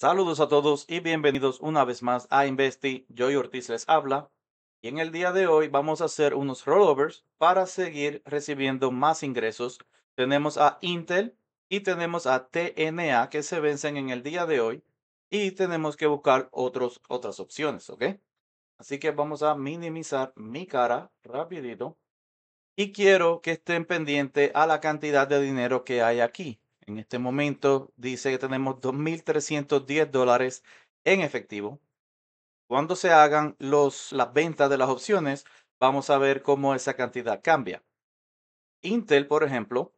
Saludos a todos y bienvenidos una vez más a Investi. Joy Ortiz les habla. Y en el día de hoy vamos a hacer unos rollovers para seguir recibiendo más ingresos. Tenemos a Intel y tenemos a TNA que se vencen en el día de hoy. Y tenemos que buscar otros, otras opciones, ¿ok? Así que vamos a minimizar mi cara rapidito. Y quiero que estén pendiente a la cantidad de dinero que hay aquí. En este momento dice que tenemos 2.310 dólares en efectivo. Cuando se hagan los, las ventas de las opciones, vamos a ver cómo esa cantidad cambia. Intel, por ejemplo,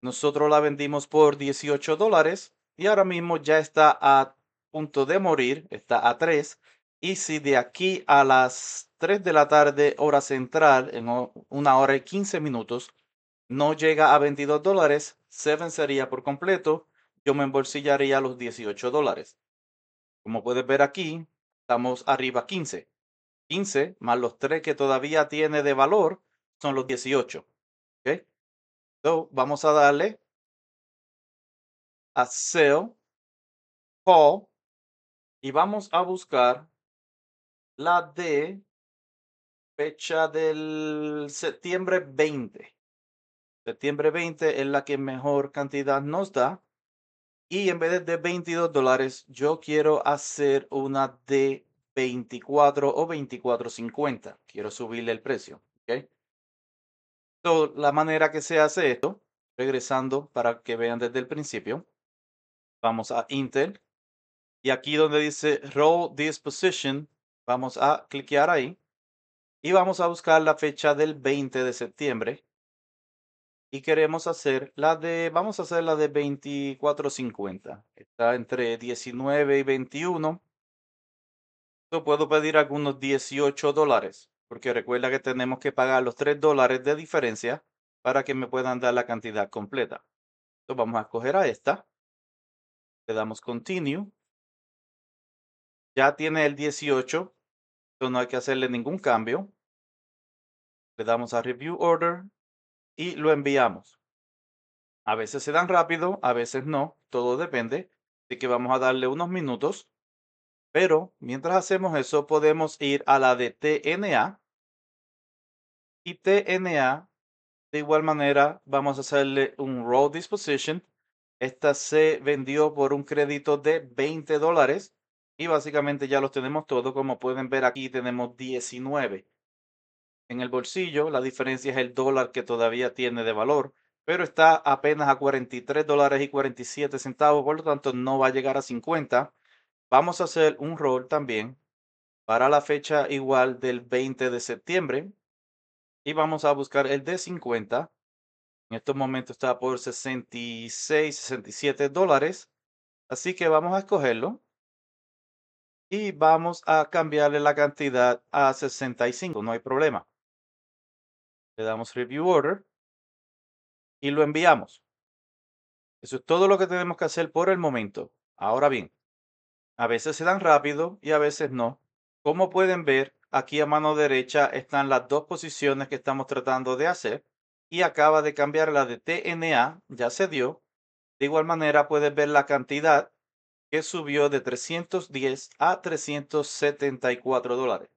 nosotros la vendimos por 18 dólares y ahora mismo ya está a punto de morir, está a 3. Y si de aquí a las 3 de la tarde, hora central, en una hora y 15 minutos, no llega a 22 dólares, 7 sería por completo, yo me embolsillaría los 18 dólares. Como puedes ver aquí, estamos arriba 15. 15 más los 3 que todavía tiene de valor son los 18. Okay. So, vamos a darle a sell, call, y vamos a buscar la de fecha del septiembre 20. Septiembre 20 es la que mejor cantidad nos da. Y en vez de 22 dólares, yo quiero hacer una de 24 o 24.50. Quiero subirle el precio. ¿okay? So, la manera que se hace esto, regresando para que vean desde el principio, vamos a Intel. Y aquí donde dice Roll Disposition, vamos a cliquear ahí. Y vamos a buscar la fecha del 20 de septiembre y queremos hacer la de, vamos a hacer la de 24.50. Está entre 19 y 21. Yo puedo pedir algunos 18 dólares, porque recuerda que tenemos que pagar los 3 dólares de diferencia para que me puedan dar la cantidad completa. Entonces vamos a escoger a esta. Le damos continue. Ya tiene el 18, entonces no hay que hacerle ningún cambio. Le damos a review order y lo enviamos. A veces se dan rápido, a veces no, todo depende de que vamos a darle unos minutos. Pero mientras hacemos eso, podemos ir a la de TNA. Y TNA, de igual manera, vamos a hacerle un raw Disposition. Esta se vendió por un crédito de 20 dólares. Y básicamente ya los tenemos todos. Como pueden ver aquí tenemos 19 en el bolsillo. La diferencia es el dólar que todavía tiene de valor, pero está apenas a 43 dólares y 47 centavos, por lo tanto no va a llegar a 50. Vamos a hacer un roll también para la fecha igual del 20 de septiembre y vamos a buscar el de 50. En estos momentos está por 66, 67 dólares. Así que vamos a escogerlo y vamos a cambiarle la cantidad a 65, no hay problema le damos Review Order y lo enviamos. Eso es todo lo que tenemos que hacer por el momento. Ahora bien, a veces se dan rápido y a veces no. Como pueden ver, aquí a mano derecha están las dos posiciones que estamos tratando de hacer y acaba de cambiar la de TNA, ya se dio. De igual manera puedes ver la cantidad que subió de 310 a 374 dólares.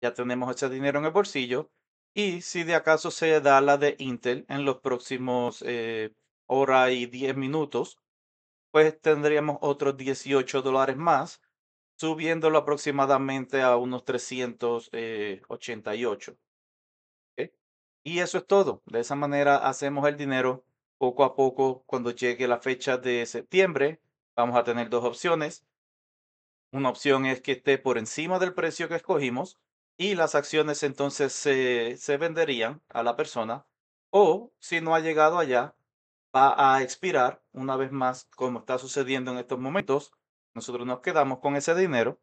Ya tenemos ese dinero en el bolsillo y si de acaso se da la de Intel en los próximos horas eh, hora y 10 minutos, pues tendríamos otros 18 dólares más, subiéndolo aproximadamente a unos 388. Eh, ¿Okay? Y eso es todo. De esa manera hacemos el dinero poco a poco. Cuando llegue la fecha de septiembre, vamos a tener dos opciones. Una opción es que esté por encima del precio que escogimos y las acciones entonces se, venderían a la persona o si no ha llegado allá, va a expirar una vez más, como está sucediendo en estos momentos. Nosotros nos quedamos con ese dinero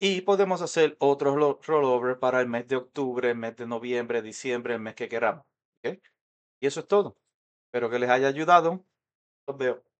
y podemos hacer otros rollover para el mes de octubre, el mes de noviembre, diciembre, el mes que queramos. Y eso es todo. Espero que les haya ayudado. Los veo.